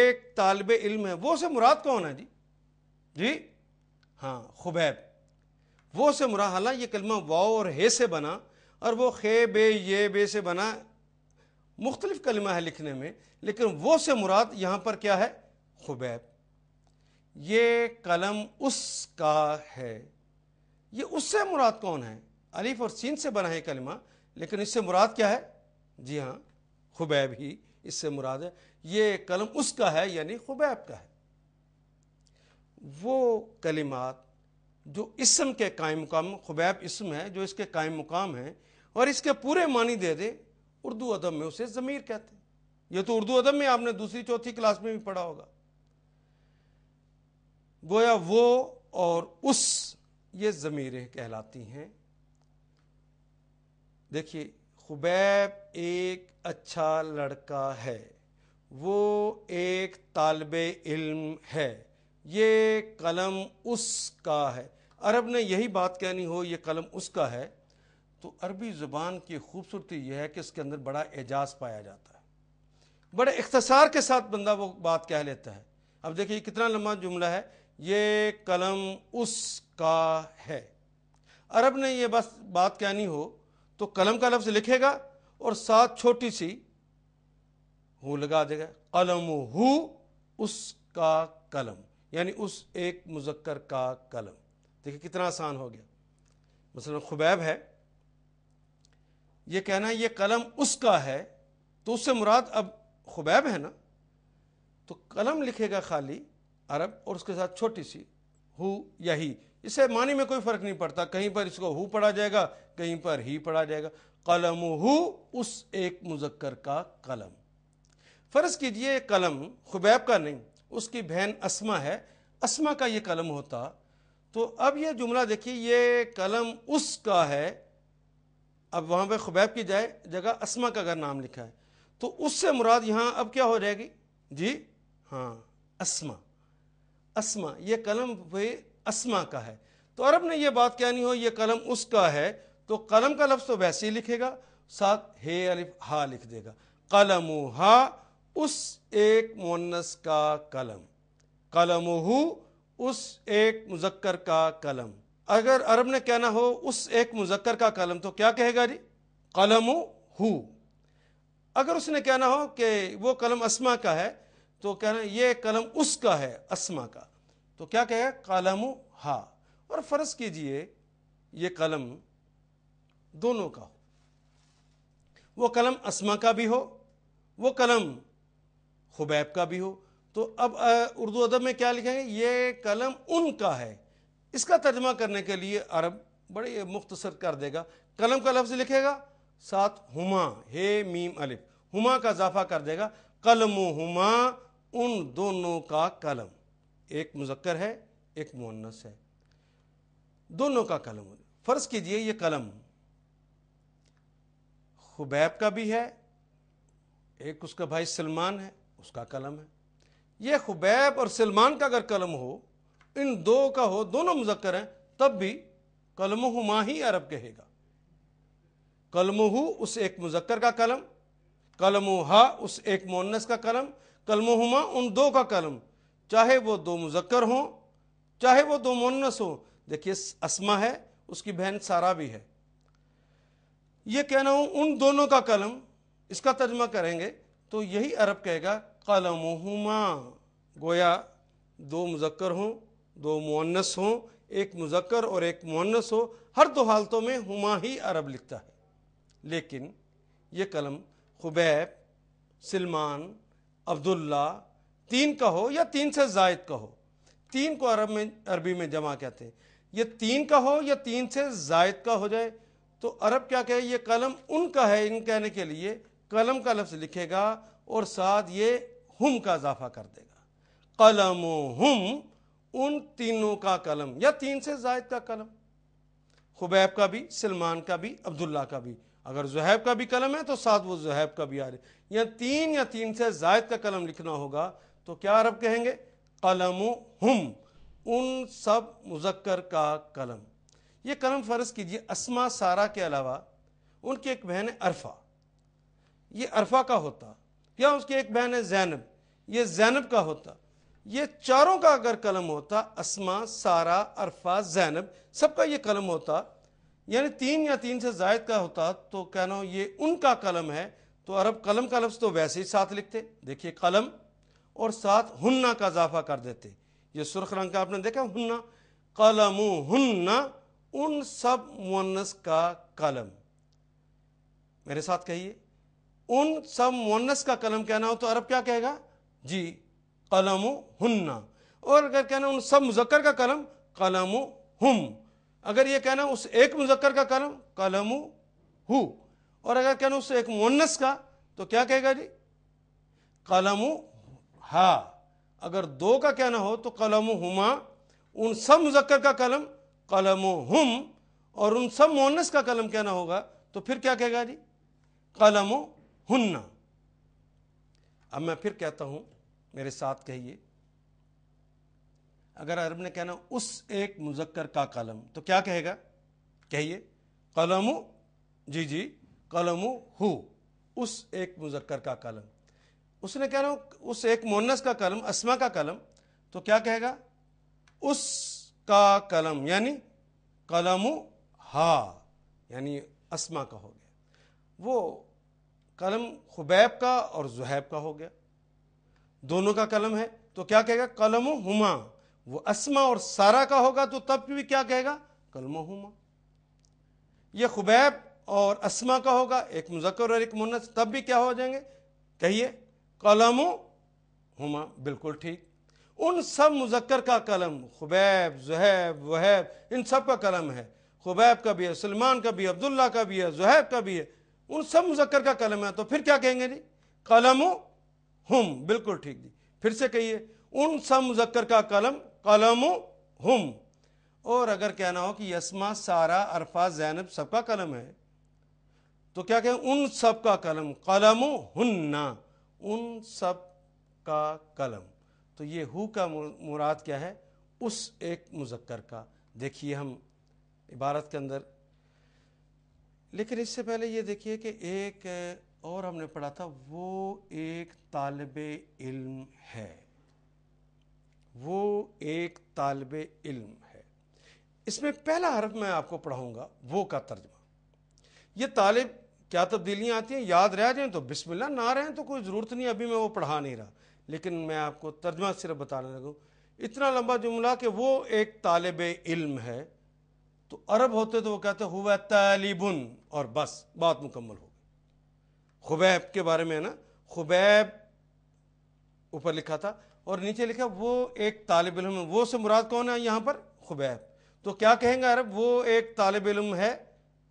एक तालब इल्म है वो से मुराद कौन है जी जी हाँ खुबैब वो से मुराहला ये कलमा वाओ और हे से बना और वो खे बे ये बे से बना मुख्तलिफ कलमा है लिखने में लेकिन वो से मुराद यहाँ पर क्या है खुबैब ये कलम उसका है ये उससे मुराद कौन है अलीफ और सीन से बना है कलमा लेकिन इससे मुराद क्या है जी हाँ खुबैब ही इससे मुराद है ये कलम उसका है यानी खुबैब का है वो कलिमात जो इसम के कायम मुकाम खुबैब इसम है जो इसके कायम मुकाम हैं और इसके पूरे मानी दे दे उर्दू अदब में उसे ज़मीर कहते हैं ये तो उर्दू अदब में आपने दूसरी चौथी क्लास में भी पढ़ा होगा गोया वो और उस ये ज़मीरें कहलाती हैं देखिए खुबैब एक अच्छा लड़का है वो एक तालब इल्म है ये कलम उसका है अरब ने यही बात कहनी हो ये कलम उसका है तो अरबी ज़ुबान की खूबसूरती यह है कि इसके अंदर बड़ा एजाज पाया जाता है बड़े इख्तसार के साथ बंदा वो बात कह लेता है अब देखिए कितना लंबा जुमला है ये कलम उसका है अरब ने ये बस बात कहनी हो तो कलम का लफ्ज़ लिखेगा और साथ छोटी सी हु लगा देगा कलम हु उसका कलम यानी उस एक मुजक्कर का कलम देखिए कितना आसान हो गया मसलन खुबैब है ये कहना ये कलम उसका है तो उससे मुराद अब खुबैब है ना तो कलम लिखेगा खाली अरब और उसके साथ छोटी सी हु या ही इससे मानी में कोई फ़र्क नहीं पड़ता कहीं पर इसको हु पढ़ा जाएगा कहीं पर ही पढ़ा जाएगा कलम हु उस एक मुजक्कर का कलम फ़र्ज़ कीजिए कलम खुबैब का नहीं उसकी बहन असमा है असमा का ये कलम होता तो अब ये जुमला देखिए ये कलम उसका है अब वहाँ पे खुबैब की जाए जगह असमा का अगर नाम लिखा है तो उससे मुराद यहाँ अब क्या हो जाएगी जी हाँ असमा असमा ये कलम भी असमा का है तो अरब ने यह बात क्या नहीं हो ये कलम उसका है तो कलम का लफ्ज़ तो वैसे ही लिखेगा साथ हे अलिफ हा लिख देगा कलम हा उस एक मुन्नस का कलम कलम उस एक मुजक्कर का कलम अगर अरब ने कहना हो उस एक मुजक्कर का कलम तो क्या कहेगा जी कलम हु अगर उसने कहना हो कि वो कलम असमा का है तो कहना ये कलम उसका है असमा का तो क्या कहेगा कलम हा और फ़र्ज़ कीजिए ये कलम दोनों का हो वो कलम असमा का भी हो वो कलम खुबैब का भी हो तो अब उर्दू अदब में क्या लिखेंगे ये कलम उनका है इसका तर्जमा करने के लिए अरब बड़े मुख्तसर कर देगा कलम का लफ्ज़ लिखेगा साथ हुमा हे मीम अलिफ हुमा का इजाफा कर देगा कलम हुमा उन दोनों का कलम एक मुजक्र है एक मुन्नस है दोनों का कलम फ़र्ज़ कीजिए ये कलम खुबैब का भी है एक उसका भाई सलमान है उसका कलम है ये खुबैब और सलमान का अगर कलम हो इन दो का हो दोनों मुजक्कर हैं तब भी कलम ही अरब कहेगा कलम हु उस एक मुजक्कर का कलम कलम हा उस एक मोनस का कलम कलम उन दो का कलम चाहे वो दो मुजक्कर हो चाहे वो दो मोनस हो देखिए असमा है उसकी बहन सारा भी है ये कहना हूं उन दोनों का कलम इसका तर्जमा करेंगे तो यही अरब कहेगा कलमुहुमा गोया दो मुजक्कर हों दो मुन्नस हों एक मुजक्कर और एक मुन्नस हो हर दो हालतों में हुमा ही अरब लिखता है लेकिन ये कलम खुबैब सलमान अब्दुल्ला तीन का हो या तीन से जायद का हो तीन को अरब में अरबी में जमा कहते हैं ये तीन का हो या तीन से जायद का हो जाए तो अरब क्या कहे ये कलम उनका है इन कहने के लिए कलम का लफ्ज़ लिखेगा और साथ ये हम का इजाफा कर देगा कलम हम उन तीनों का कलम या तीन से जायद का कलम खुबैब का भी सलमान का भी अब्दुल्ला का भी अगर जहैब का भी कलम है तो साथ वो जहैब का भी आ रहे या तीन या तीन से जायद का कलम लिखना होगा तो क्या अरब कहेंगे कलम हम उन सब मुजक्कर का कलम ये कलम फ़र्ज कीजिए असमा सारा के अलावा उनकी एक बहन है अरफा ये अरफा का होता या उसकी एक बहन है जैनब ये जैनब का होता ये चारों का अगर कलम होता असमा सारा अरफा जैनब सबका ये कलम होता यानी तीन या तीन से जायद का होता तो कहना ये उनका कलम है तो अरब कलम का लफ्ज़ तो वैसे ही साथ लिखते देखिए कलम और साथ हुन्ना का इजाफा कर देते ये सुर्ख रंग का आपने देखा हुन्ना कलम हुन्ना उन सब मुन्नस का कलम मेरे साथ कहिए उन सब मुन्नस का कलम कहना हो तो अरब क्या कहेगा जी कलम हन्ना और अगर कहना उन सब मुजक्कर का कलम कलम हम अगर ये कहना उस एक मुजक्कर का कलम कलम हु और अगर कहना उस एक मोनस का तो क्या कहेगा जी कलम हा अगर दो का कहना हो तो कलम हुमा उन सब मुजक्कर का कलम कलम हम और उन सब मोनस का कलम कहना होगा तो फिर क्या कहेगा जी कलम हन्ना अब मैं फिर कहता हूं मेरे साथ कहिए अगर अरब ने कहना उस एक मुजक्कर का कलम तो क्या कहेगा कहिए कलम जी जी कलम हु उस एक मुजक्कर का कलम उसने कह रहा उस एक मोनस का कलम असमा का कलम तो क्या कहेगा उसका कलम यानी कलम हा यानी असमा का हो गया वो कलम खुबैब का और जुहैब का हो गया दोनों का कलम है तो क्या कहेगा कलम हुमा वो असमा और सारा का होगा तो तब भी क्या कहेगा कलम हुमा ये खुबैब और असमा का होगा एक मुजक्र और एक मुन्नस तब भी क्या हो जाएंगे कहिए कलम हुमा बिल्कुल ठीक उन सब मुजक्र का कलम खुबैब जहैब वहैब इन सब का कलम है खुबैब का भी है सलमान का भी अब्दुल्ला का भी है जहैब का भी है उन सब मुजक्र का कलम है तो फिर क्या कहेंगे जी कलम हम बिल्कुल ठीक जी फिर से कहिए उन मुजक्कर का कलम कलम हम और अगर कहना हो कि यस्मा सारा अरफा जैनब सबका कलम है तो क्या कहें उन सब का कलम कलम हन्ना उन सब का कलम तो ये हु का मुराद क्या है उस एक मुजक्कर का देखिए हम इबारत के अंदर लेकिन इससे पहले ये देखिए कि एक और हमने पढ़ा था वो एक तालब इल्म है वो एक तालब इल्म है इसमें पहला हरफ मैं आपको पढ़ाऊंगा वो का तर्जमा ये तालब क्या तब्दीलियाँ आती हैं याद रह जाए तो बिस्मिल्लाह ना रहें तो कोई ज़रूरत नहीं अभी मैं वो पढ़ा नहीं रहा लेकिन मैं आपको तर्जमा सिर्फ बताने लगूँ इतना लंबा जुमला कि वो एक तालब इल्म है तो अरब होते तो वो कहते हुआ तालिबुन और बस बात मुकम्मल हो खुबैब के बारे में है ना खुबैब ऊपर लिखा था और नीचे लिखा वो एक तालब इलम वो से मुराद कौन है यहाँ पर खुबैब तो क्या कहेंगे अरब वो एक तालब इलम है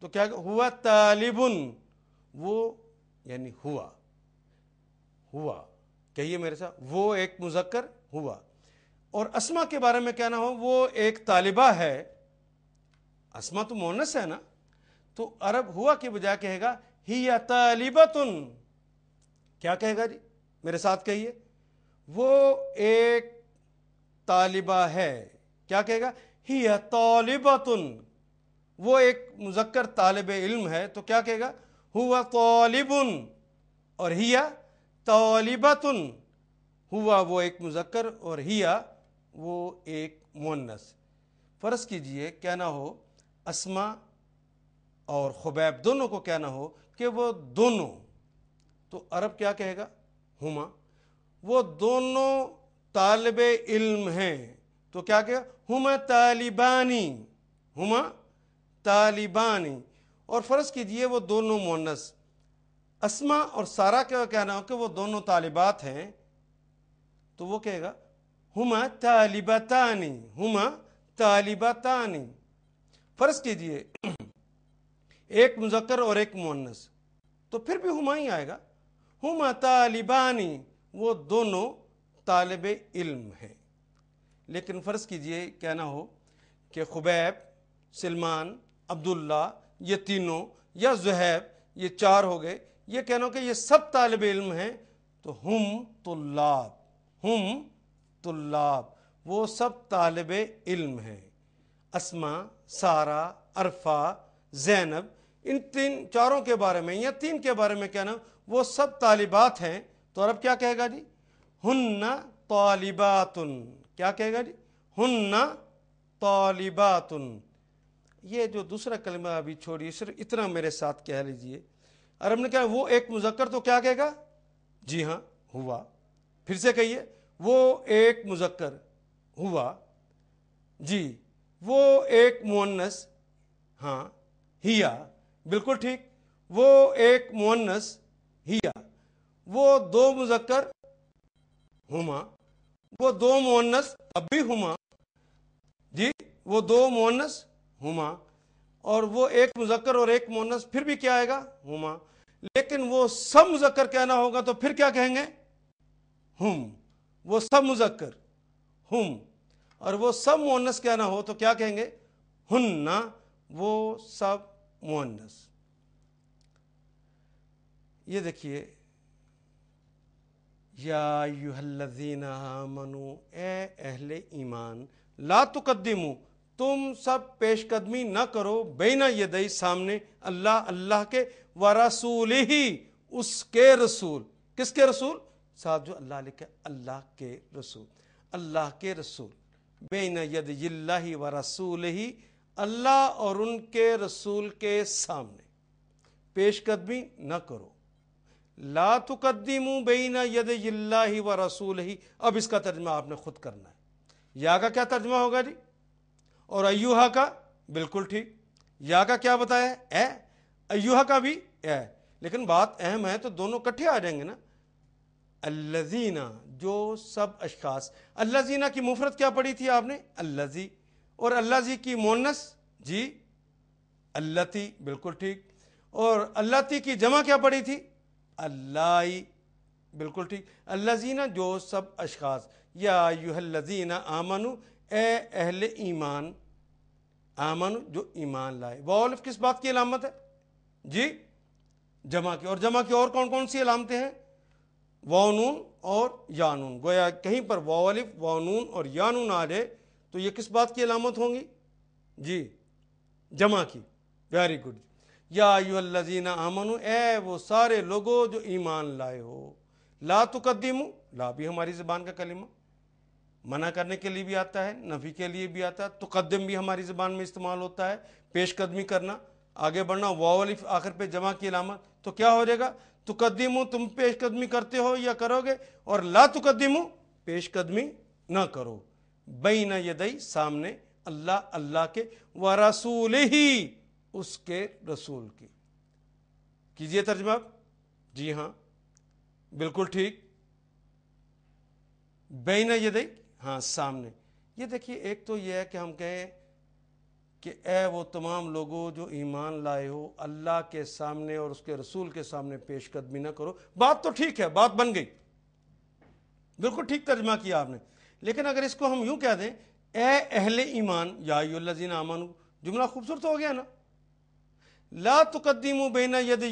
तो क्या हुआ तालिबन वो यानी हुआ हुआ कहिए मेरे साथ वो एक मुजक्कर हुआ और असमा के बारे में क्या ना हो वो एक तालिबा है असमा तो मोनस है ना तो अरब हुआ के बजाय कहेगा ही तालिबतुन क्या कहेगा जी मेरे साथ कहिए वो एक तालिबा है क्या कहेगा ही तालिबतुन वो एक मुजक्कर तालब इल्म है तो क्या कहेगा हुआ तालिबुन और हिया तालिबतुन हुआ वो एक मुजक्कर और हिया वो एक मुन्नस फ़र्ज़ कीजिए क्या ना हो असमा और खुबैब दोनों को क्या ना हो कि वो दोनों तो अरब क्या कहेगा हुमा वो दोनों तालब इल्म हैं तो क्या कहेगा हुमा तालिबानी हुमा तालिबानी और फ़र्ज़ कीजिए वो दोनों मोनस असमा और सारा का कहना हो कि वो दोनों तालिबात हैं तो वो कहेगा हुमा तालिबातानी हुमा तालिबातानी फ़र्ज़ कीजिए एक मुजक्र और एक मुन्नस तो फिर भी हुमा ही आएगा हुमा तालिबानी वो दोनों तालब इल्म हैं लेकिन फ़र्ज़ कीजिए कहना हो कि खुबैब सलमान अब्दुल्ला ये तीनों या जहैब ये चार हो गए ये कहना कि ये सब तालब इल्म हैं तो हम तुल्लाब हम तुल्लाब वो सब तालब इल्म हैं असमा सारा अरफा जैनब इन तीन चारों के बारे में या तीन के बारे में क्या ना वो सब तालिबात हैं तो अरब क्या कहेगा जी हन्ना तालिबातन क्या कहेगा जी हन्ना तालिबातन ये जो दूसरा कलमा अभी छोड़िए सिर्फ इतना मेरे साथ कह लीजिए अरब ने कहा वो एक मुजक्कर तो क्या कहेगा जी हाँ हुआ फिर से कहिए वो एक मुजक्कर हुआ जी वो एक मुन्नस हाँ हिया बिल्कुल ठीक वो एक मुन्नस हिया वो दो मुजक्कर हुमा वो दो मुन्नस अभी हुमा जी वो दो मुन्नस हुमा और वो एक मुजक्कर और एक मुन्नस फिर भी क्या आएगा हुमा लेकिन वो सब मुजक्कर कहना होगा तो फिर क्या कहेंगे हुम वो सब मुजक्कर हुम और वो सब मुन्नस कहना हो तो क्या कहेंगे हुन्ना वो सब मुअन्नस ये देखिए या युहल्लजीना मनु ए अहले ईमान ला तुकद्दिमू तुम सब पेशकदमी ना करो बेना यदई सामने अल्लाह अल्लाह के व रसूल ही उसके रसूल किसके रसूल साहब जो अल्लाह लिखे अल्लाह के रसूल अल्लाह के रसूल बेना यद यही व रसूल ही अल्लाह और उनके रसूल के सामने पेशकदमी न करो ला तुकदीम बेना यद ही व रसूल ही अब इसका तर्जमा आपने खुद करना है या का क्या तर्जमा होगा जी और अयूहा का बिल्कुल ठीक या का क्या बताया ए अयूहा का भी ए लेकिन बात अहम है तो दोनों इकट्ठे आ जाएंगे ना अल्लजीना जो सब अशास अल्लजीना की मुफरत क्या पड़ी थी आपने अल्लजी और अल्लाह जी की मोनस जी अल्लाती बिल्कुल ठीक और अल्लाती की जमा क्या पड़ी थी अल्लाई बिल्कुल ठीक अल्लाजीना जो सब अशास या लजीना आमनु ए अहल ईमान आमन जो ईमान लाए वाउलफ किस बात की अलामत है जी जमा की और जमा की और कौन कौन सी अलामतें हैं वनून और यानून गोया कहीं पर वाउलिफ वानून और यानून आ जाए तो ये किस बात की अलामत होंगी जी जमा की वेरी गुड या अल्लाजीना आमन ए वो सारे लोगो जो ईमान लाए हो ला तो कदीम ला भी हमारी ज़बान का कलिमा मना करने के लिए भी आता है नफ़ी के लिए भी आता है कदम भी हमारी ज़बान में इस्तेमाल होता है पेशकदमी करना आगे बढ़ना वावल आखिर पे जमा की अलामत तो क्या हो जाएगा तुकदम तुम पेशकदमी करते हो या करोगे और ला तुकदम पेशकदमी ना करो बैन यदई सामने अल्लाह अल्लाह के व रसूल ही उसके रसूल की कीजिए तर्जमा जी हाँ बिल्कुल ठीक बैन यदई हाँ सामने ये देखिए एक तो यह है कि हम कहें कि ए वो तमाम लोगों जो ईमान लाए हो अल्लाह के सामने और उसके रसूल के सामने पेशकदमी ना करो बात तो ठीक है बात बन गई बिल्कुल ठीक तर्जमा किया आपने लेकिन अगर इसको हम यूं कह दें एहल ईमान याजीन अमन जुमला खूबसूरत हो गया ना ला तकदीम बेना यद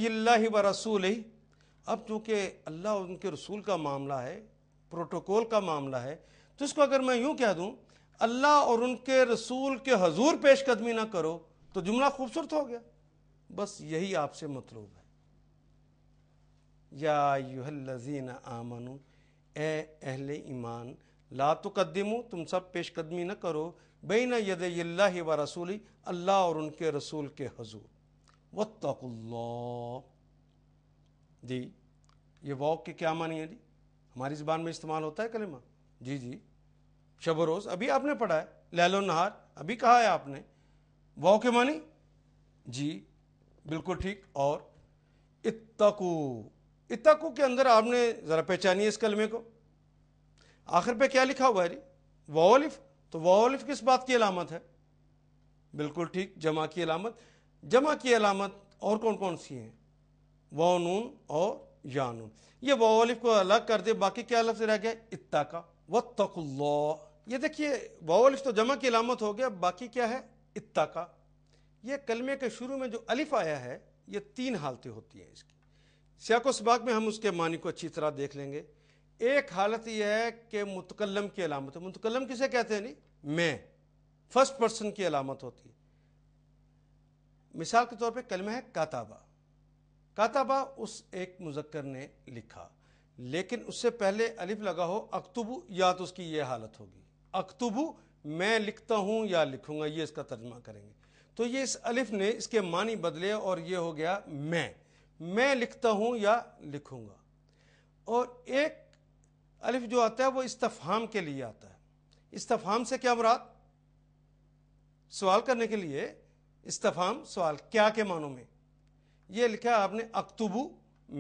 व रसूल ही अब चूंकि अल्लाह उनके रसूल का मामला है प्रोटोकॉल का मामला है तो इसको अगर मैं यूं कह दूं अल्लाह और उनके रसूल के हजूर पेश कदमी ना करो तो जुमला खूबसूरत हो गया बस यही आपसे मतलूब है या युहल लजीन एहल ईमान ला तो कदमू तुम सब पेशकदमी न करो न यद व रसूली अल्लाह और उनके रसूल के हजूर वतकुल्ला जी ये वॉक के क्या मानिए जी हमारी ज़बान में इस्तेमाल होता है कलेमा जी जी शब रोज़ अभी आपने पढ़ा है लहलो नहार अभी कहा है आपने वॉ के मानी जी बिल्कुल ठीक और इतकू इतकू के अंदर आपने ज़रा पहचानिए इस कलमे को आखिर पे क्या लिखा हुआ है जी वलिफ तो वलिफ किस बात की अलामत है बिल्कुल ठीक जमा की अलामत जमा की अलामत और कौन कौन सी हैं वनून और यानून ये वलिफ को अलग कर दे बाकी क्या लफ्ज़ रह गया इत्ता का व तकुल्ला ये देखिए वलिफ तो जमा की अलामत हो गया बाकी क्या है इत्ता का यह कलमे के शुरू में जो अलिफ आया है ये तीन हालतें होती हैं इसकी सियाको सबाक में हम उसके मानी को अच्छी तरह देख लेंगे एक हालत यह है कि मुतकलम की अलामत है मुतकलम किसे कहते हैं नहीं मैं फर्स्ट पर्सन की अलामत होती है मिसाल के तौर पे कलम है काताबा काताबा उस एक मुजक्कर ने लिखा लेकिन उससे पहले अलिफ लगा हो अक्तुबु या तो उसकी यह हालत होगी अक्तुबु मैं लिखता हूं या लिखूंगा ये इसका तर्जमा करेंगे तो ये इस अलिफ ने इसके मानी बदले और ये हो गया मैं मैं लिखता हूं या लिखूंगा और एक अलिफ जो आता है वो इस्तफाम के लिए आता है इस्तफाम से क्या मुराद सवाल करने के लिए इस्तफाम सवाल क्या के मानों में ये लिखा आपने अक्तुबू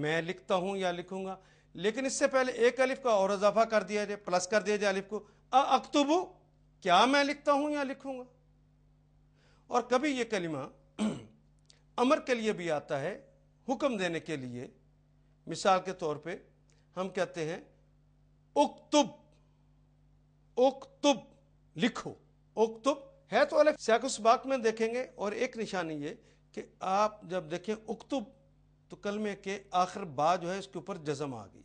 मैं लिखता हूं या लिखूंगा लेकिन इससे पहले एक अलिफ का और इजाफा कर दिया जाए प्लस कर दिया जाए अलिफ को अक्तुबू क्या मैं लिखता हूं या लिखूंगा और कभी ये कलिमा अमर के लिए भी आता है हुक्म देने के लिए मिसाल के तौर पे हम कहते हैं उक्तुब उक्तुब लिखो उक्तुब है तो अलग सैकुसबाक में देखेंगे और एक निशानी ये कि आप जब देखें उक्तुब तो कलमे के आखिर बा जो है इसके ऊपर जजम आ गई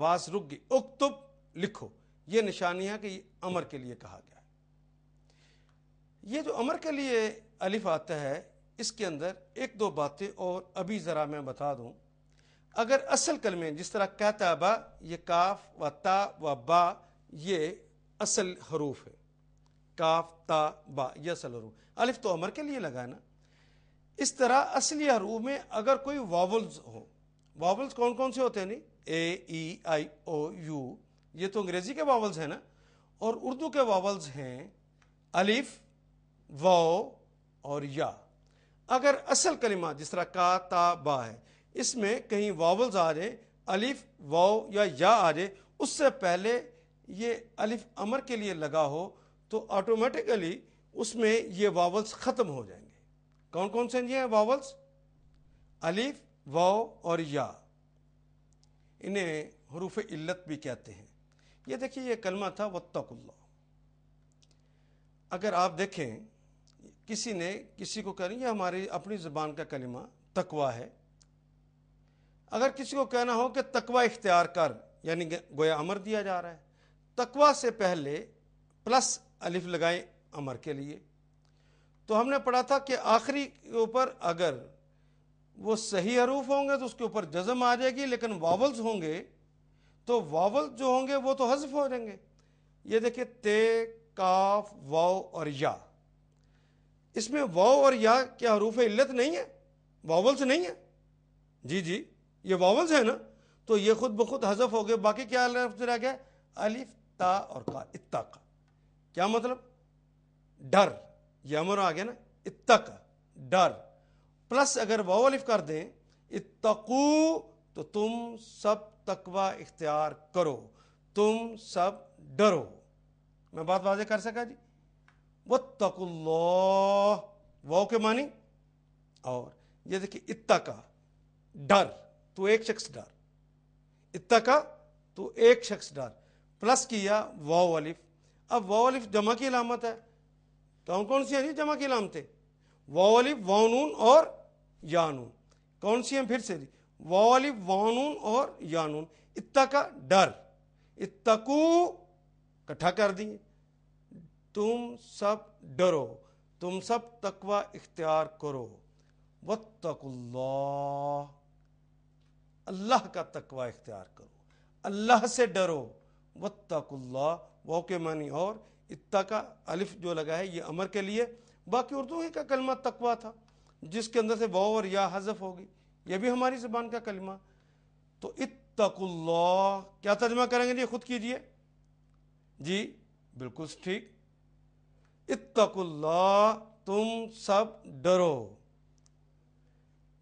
आवाज़ रुक गई उक्तुब लिखो ये निशानी है कि ये अमर के लिए कहा गया है ये जो अमर के लिए अलिफ आता है इसके अंदर एक दो बातें और अभी ज़रा मैं बता दूं अगर असल कलमे जिस तरह कहताबा ये काफ व ता व बा ये असल हरूफ है काफ ता बा ये असल हरूफ अलिफ तो अमर के लिए लगा ना इस तरह असली हरूफ में अगर कोई वावल्स हो वावल्स कौन कौन से होते हैं नहीं ए ई आई ओ यू ये तो अंग्रेजी के वावल्स हैं ना और उर्दू के वावल्स हैं अलिफ वाओ और या अगर असल कलिमा जिस तरह का ता बा है इसमें कहीं वावल्स आ रहे अलिफ वाव या या आ रहे उससे पहले ये अलिफ अमर के लिए लगा हो तो ऑटोमेटिकली उसमें ये वावल्स ख़त्म हो जाएंगे कौन कौन से ये हैं वावल्स अलिफ वाव और या इन्हें हरूफ इल्लत भी कहते हैं ये देखिए ये कलमा था वत्तकुल्ला अगर आप देखें किसी ने किसी को करें ये हमारी अपनी ज़बान का कलमा तकवा है अगर किसी को कहना हो कि तकवा इख्तियार कर यानी गोया अमर दिया जा रहा है तकवा से पहले प्लस अलिफ लगाएं अमर के लिए तो हमने पढ़ा था कि आखिरी के ऊपर अगर वो सही हरूफ होंगे तो उसके ऊपर जजम आ जाएगी लेकिन वावल्स होंगे तो वावल जो होंगे वो तो हजफ हो जाएंगे ये देखिए ते काफ वाव और या इसमें वाव और या क्या हरूफ इल्लत नहीं है वावल्स नहीं है जी जी ये वॉवल्स है ना तो ये खुद ब खुद हजफ हो गए बाकी क्या लफ्ज रह गया अलिफ ता और का इत्ता का क्या मतलब डर यह अमर आ गया ना इत्ता का डर प्लस अगर वाव अलिफ कर दें इतकू तो तुम सब तकवा इख्तियार करो तुम सब डरो मैं बात वाजे कर सका जी व तकुल्ला वाओ के मानी और ये देखिए इत्ता का डर तो एक शख्स डार इतना का तो एक शख्स डार प्लस किया वाओ वालिफ अब वाओ वालिफ जमा की लामत है कौन तो कौन सी है जमा की लामतें वाओ वालिफ वानून और यानून कौन सी है फिर से वाओ वालिफ वानून और यानून इतना का डर इतकू इकट्ठा कर दिए तुम सब डरो तुम सब तकवा इख्तियार करो वत्तकुल्लाह अल्लाह का तकवा इख्तियार करो अल्लाह से डरो वत्तकुल्ला वह के मानी और इत्ता का अलिफ जो लगा है ये अमर के लिए बाकी उर्दू ही का कलमा तकवा था जिसके अंदर से वाह और या हजफ होगी यह भी हमारी ज़बान का कलमा तो इतकुल्ला क्या तर्जमा करेंगे जी खुद कीजिए जी बिल्कुल ठीक इतकुल्ला तुम सब डरो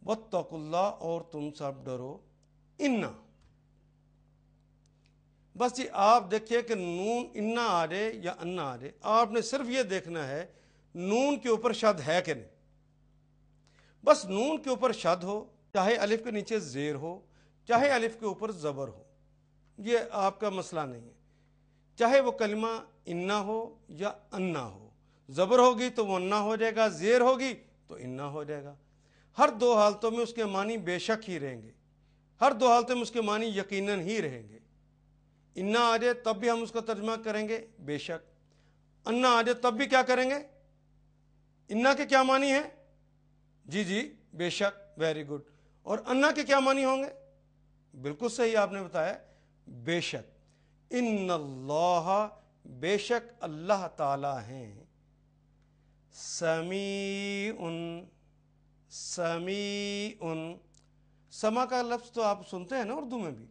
वत्तकुल्ला और तुम सब डरो इन्ना बस जी आप देखिए कि नून इन्ना आ रहे या अन्ना आ रहे आपने सिर्फ ये देखना है नून के ऊपर शद है कि नहीं बस नून के ऊपर शद हो चाहे अलिफ के नीचे जेर हो चाहे अलिफ के ऊपर ज़बर हो ये आपका मसला नहीं है चाहे वो कलमा इन्ना हो या अन्ना हो ज़बर होगी तो वो अन्ना हो जाएगा जेर होगी तो इन्ना हो जाएगा हर दो हालतों में उसके मानी बेशक ही रहेंगे हर दो हालत में उसके मानी यकीनन ही रहेंगे इन्ना आ जाए तब भी हम उसका तर्जमा करेंगे बेशक अन्ना आ जाए तब भी क्या करेंगे इन्ना के क्या मानी है जी जी बेशक वेरी गुड और अन्ना के क्या मानी होंगे बिल्कुल सही आपने बताया बेशक इन अल्लाह बेशक अल्लाह ताला हैं समी उन समी उन समा का लफ्ज़ तो आप सुनते हैं ना उर्दू में भी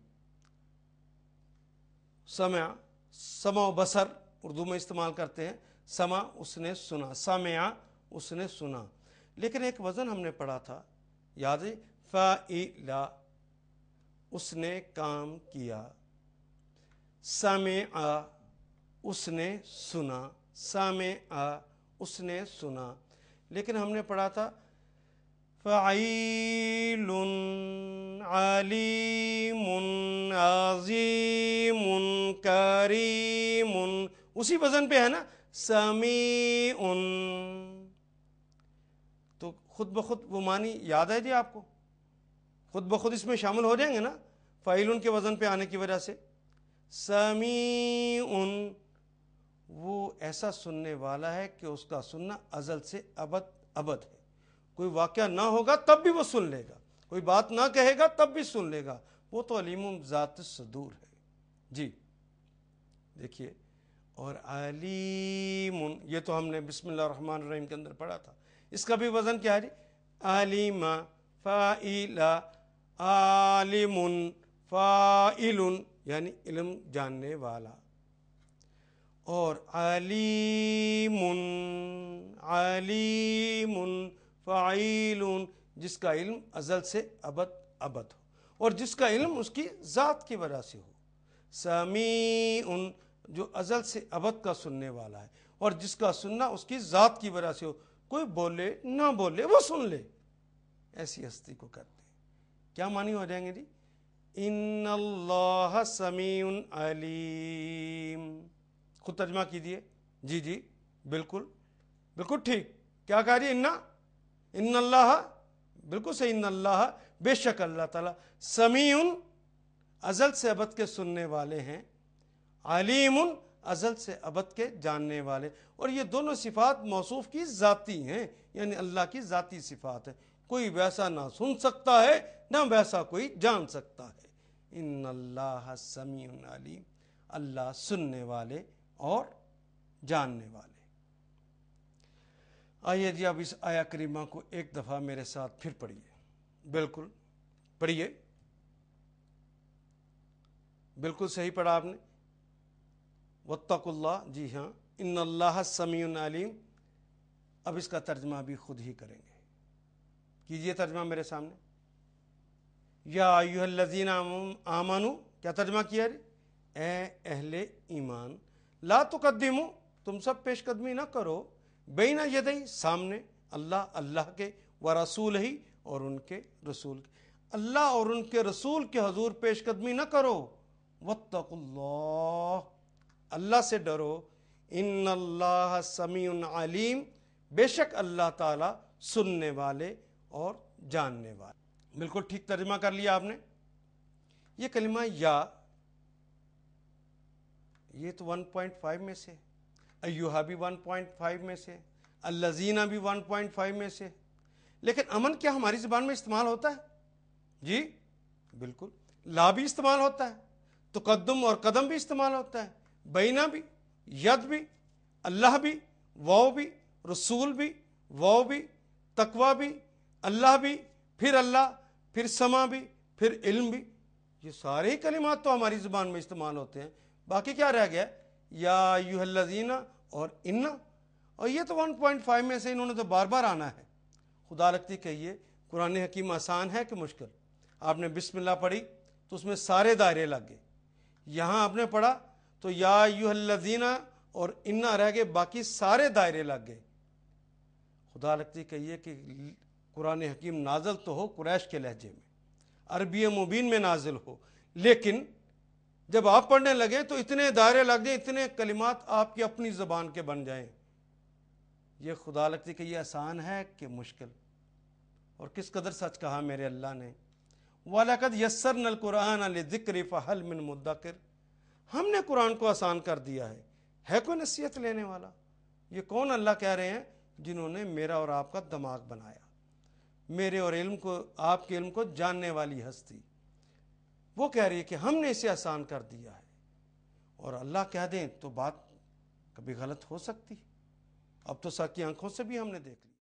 समया समो बसर उर्दू में इस्तेमाल करते हैं समा उसने सुना समया उसने सुना लेकिन एक वज़न हमने पढ़ा था याद है फ़ाइला उसने काम किया आ उसने सुना आ उसने सुना लेकिन हमने पढ़ा था فعيل अलीम अजीम करीम उसी वजन पे है ना समी उन तो खुद ब खुद वो मानी याद है जी आपको खुद ब खुद इसमें शामिल हो जाएंगे ना फ़ाइल उन के वज़न पे आने की वजह से समी उन वो ऐसा सुनने वाला है कि उसका सुनना अजल से अबद अबद है कोई वाक्य ना होगा तब भी वो सुन लेगा कोई बात ना कहेगा तब भी सुन लेगा वो तो अलीम ज़ात सदूर है जी देखिए और अलीम ये तो हमने बिसमान रहीम के अंदर पढ़ा था इसका भी वज़न क्या है अलीमा फ़ाइला आलिम फ़ाइल यानी इलम जानने वाला और अलीम अलीम फ़ाइल जिसका इल्म अजल से अबद अबद हो और जिसका इल्म उसकी ज़ात की वजह से हो समी उन जो अजल से अबद का सुनने वाला है और जिसका सुनना उसकी ज़ात की वजह से हो कोई बोले ना बोले वो सुन ले ऐसी हस्ती को कहते हैं क्या मानी हो जाएंगे जी इन समी समी अलीम खुद तर्जमा कीजिए जी जी बिल्कुल बिल्कुल ठीक क्या कह रही इन्ना इन अल्लाह बिल्कुल सही इन अल्लाह बेशक अल्लाह ताला समी उन अजल से अबद के सुनने वाले हैं अलीम उन अजल से अबद के जानने वाले और ये दोनों सिफ़ात मौसूफ़ की ज़ाती हैं यानी अल्लाह की ज़ाती सिफ़ात है कोई वैसा ना सुन सकता है ना वैसा कोई जान सकता है इन अल्लाह समी अलीम अल्लाह सुनने वाले और जानने वाले आइए जी अब इस आया करीमा को एक दफ़ा मेरे साथ फिर पढ़िए बिल्कुल पढ़िए बिल्कुल सही पढ़ा आपने वत्तकुल्ला जी हाँ इन अल्लाह समीन अलीम अब इसका तर्जमा भी खुद ही करेंगे कीजिए तर्जमा मेरे सामने या यूहल्लजीन आमानू क्या तर्जमा किया रे ए अहले ईमान ला तो तुम सब पेशकदमी ना करो बेना यदई सामने अल्लाह अल्लाह के व रसूल ही और उनके रसूल के अल्लाह और उनके रसूल के हजूर पेशकदमी ना करो वत्तकुल्लाह अल्लाह से डरो इन अल्लाह समी बेशक अल्लाह ताला सुनने वाले और जानने वाले बिल्कुल ठीक तर्जमा कर लिया आपने ये कलिमा या ये तो 1.5 में से है अयुहा भी 1.5 में से अल्लाजीना भी 1.5 में से लेकिन अमन क्या हमारी ज़बान में इस्तेमाल होता है जी बिल्कुल ला भी इस्तेमाल होता है तो कदम और कदम भी इस्तेमाल होता है बैना भी यद भी अल्लाह भी वो भी रसूल भी वो भी तकवा भी अल्लाह भी फिर अल्लाह फिर समा भी फिर इल्म भी ये सारे ही कलिमात तो हमारी ज़ुबान में इस्तेमाल होते हैं बाकी क्या रह गया या हल्लाजीना और इन्ना और ये तो 1.5 में से इन्होंने तो बार बार आना है खुदा लगती कहिए कुरान हकीम आसान है कि मुश्किल आपने बिस्मिल्ला पढ़ी तो उसमें सारे दायरे लग गए यहाँ आपने पढ़ा तो या हल्लाजीना और इन्ना रह गए बाकी सारे दायरे लग गए खुदा लगती कहिए कि कुरान हकीम नाजल तो हो कुरैश के लहजे में अरबी मुबीन में नाजिल हो लेकिन जब आप पढ़ने लगे तो इतने दायरे लग जाए इतने कलिमात आपकी अपनी ज़बान के बन जाए ये खुदा लगती कि ये आसान है कि मुश्किल और किस कदर सच कहा मेरे अल्लाह ने वालकद यसर नल कुरान अल ज़िक्र फ़हल मिन कर हमने कुरान को आसान कर दिया है है कोई नसीहत लेने वाला ये कौन अल्लाह कह रहे हैं जिन्होंने मेरा और आपका दिमाग बनाया मेरे और इल्म को आपके इल्म को जानने वाली हस्ती वो कह रही है कि हमने इसे आसान कर दिया है और अल्लाह कह दें तो बात कभी गलत हो सकती अब तो सकी आंखों से भी हमने देख ली